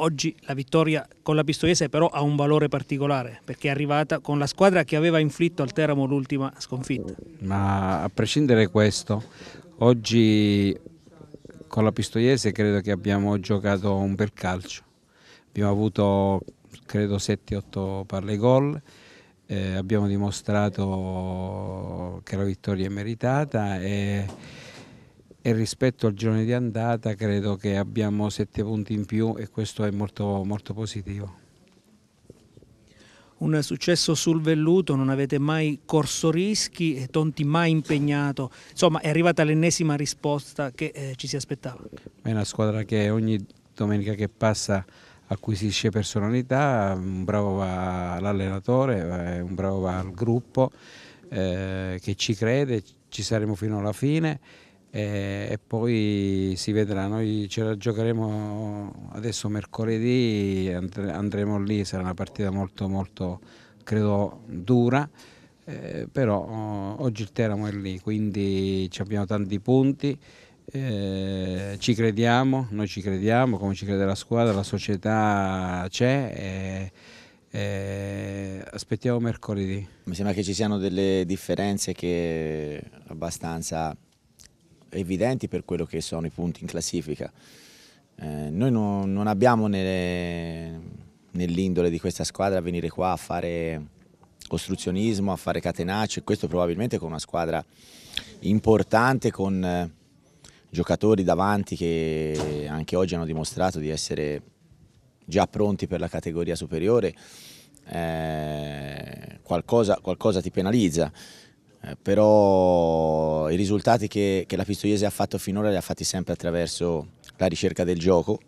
Oggi la vittoria con la Pistoiese però ha un valore particolare perché è arrivata con la squadra che aveva inflitto al Teramo l'ultima sconfitta. Ma a prescindere da questo, oggi con la Pistoiese credo che abbiamo giocato un bel calcio. Abbiamo avuto credo 7-8 palle gol. Eh, abbiamo dimostrato che la vittoria è meritata e e rispetto al girone di andata credo che abbiamo 7 punti in più e questo è molto, molto positivo un successo sul velluto, non avete mai corso rischi, Tonti mai impegnato, insomma è arrivata l'ennesima risposta che eh, ci si aspettava. È una squadra che ogni domenica che passa acquisisce personalità, un bravo va all'allenatore, un bravo va al gruppo eh, che ci crede, ci saremo fino alla fine e, poi si vedrà. Noi ce la giocheremo adesso mercoledì, andremo lì, sarà una partita molto molto credo dura, eh, però oh, oggi il Teramo è lì, quindi abbiamo tanti punti. Eh, ci crediamo, noi ci crediamo, come ci crede la squadra, la società c'è. Eh, eh, aspettiamo mercoledì. Mi sembra che ci siano delle differenze che abbastanza evidenti per quello che sono i punti in classifica. Eh, noi no, non abbiamo nelle, nell'indole di questa squadra venire qua a fare costruzionismo, a fare catenaccio, questo probabilmente con una squadra importante, con eh, giocatori davanti che anche oggi hanno dimostrato di essere già pronti per la categoria superiore, eh, qualcosa, qualcosa ti penalizza. Eh, però i risultati che, che la Pistoiese ha fatto finora li ha fatti sempre attraverso la ricerca del gioco